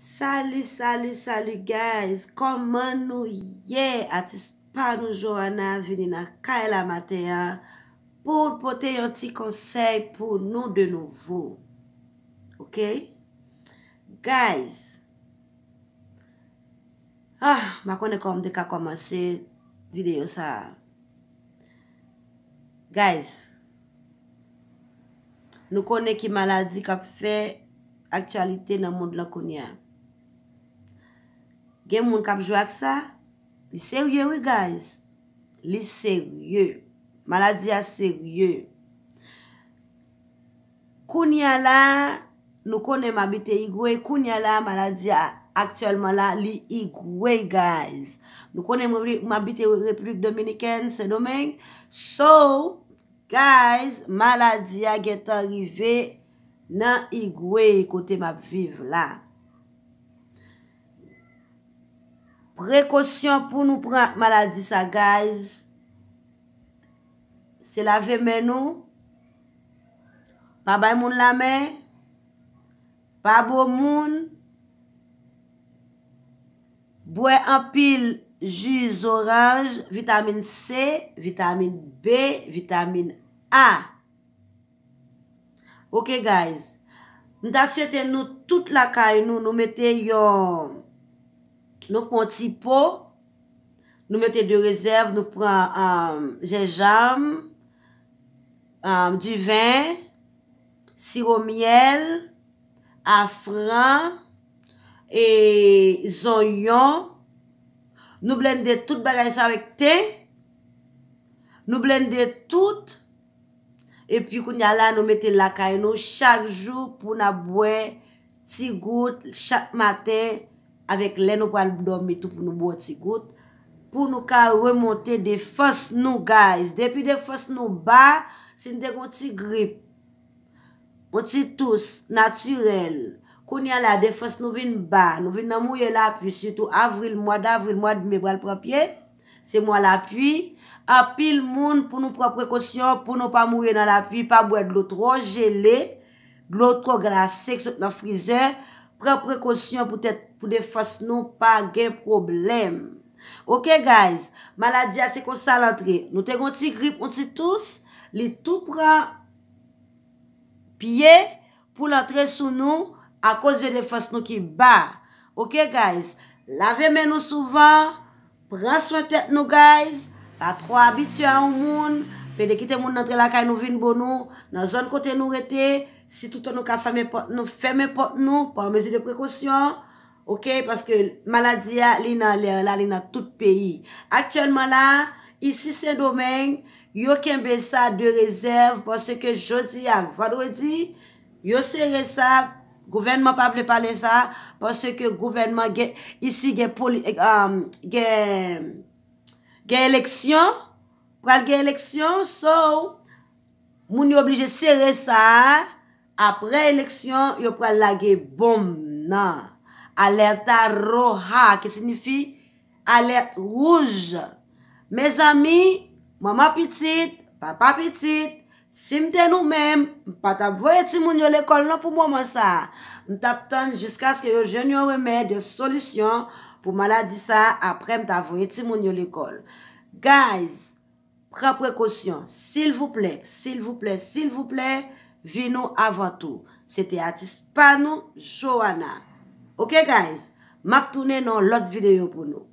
Salü, salü, salü, guys. Koman nou ye ati spa nou jwana vini na ka e la mate ya pou pote yon ti konsey pou nou de nouvo. Ok? Guys. Ah, makone kom de ka komanse video sa. Guys. Nou kone ki maladi kap fe aktualite nan moun lakoun ya. Gen moun kapjwa ak sa? Li seryè wè guys? Li seryè. Maladya seryè. Kounia la, nou konen mabite igwe. Kounia la, maladya aktuelman la li igwe guys. Nou konen mabite Republik Dominiken, Sedomeng. So guys, maladya geta rive nan igwe kote mabive la. Prekosyon pou nou pran maladi sa, guys. Se lave men nou. Pa bay moun la men. Pa bo moun. Bwe apil jus oranj. Vitamine C, vitamine B, vitamine A. Ok, guys. Nta syete nou tout la kay nou nou mette yon. Nou pon ti po, nou mette de rezerv, nou pran jajam, di vin, siro miel, afran, e zonyon, nou blende tout bagay sa vek te, nou blende tout, epi kou nyala nou mette lakay nou chak jou pou nan bwe ti gout chak maten, avèk lè nou pa l'bou do mè tou pou nou bo ti gout, pou nou ka remonte defans nou, guys, depi defans nou ba, sin dek ou ti grip, ou ti tous, naturel, koun ya la defans nou vin ba, nou vin nan mouye la pi, sütou avril mwa, da avril mwa, dmè bra l'propie, se mwa la pi, api l'moun pou nou pra prekosyon, pou nou pa mouye nan la pi, pa bwa dloutro, jelè, dloutro glasek, sot nan frizeur, Pren prekosyon pou defas nou pa gen problem. Ok guys, maladya se kon sa lantre. Nou te gonti grip, gonti tous. Li tou pran piye pou lantre sou nou. A koz de defas nou ki ba. Ok guys, lave men nou souvan. Pran souan tet nou guys. A tro abityo an moun. Pe de kite moun lantre la kay nou vin bon nou. Nan zon kote nou rete. Si tout an nou ka ferme pot nou, ferme pot nou, pou an mezi de prekosyon, ok, paske maladi ya li nan lè, la li nan tout peyi. Aksyèlman la, isi Saint-Domingue, yo kembe sa de rezèv, paske jodi a vwado di, yo sère sa, gouvenman pa vle pale sa, paske gouvenman gen, isi gen poli, gen, eh, gen, gen leksyon, kwal gen leksyon, so, moun yo oblije sère sa a, apre eleksyon, yo pralage bom nan. Aler ta roha, ke signifi? Aler rouge. Me zami, mama pitit, papa pitit, simte nou men, pata vwe eti moun yo lekol, nan pou moun man sa. N tap tan jiska sk yo jenyo remè de solisyon pou maladi sa aprem ta vwe eti moun yo lekol. Guys, pran prekosyon, sil vw ple, sil vw ple, sil vw ple, Vino avotou, se te atis panou jwana. Ok guys, map toune nan lot videyo pou nou.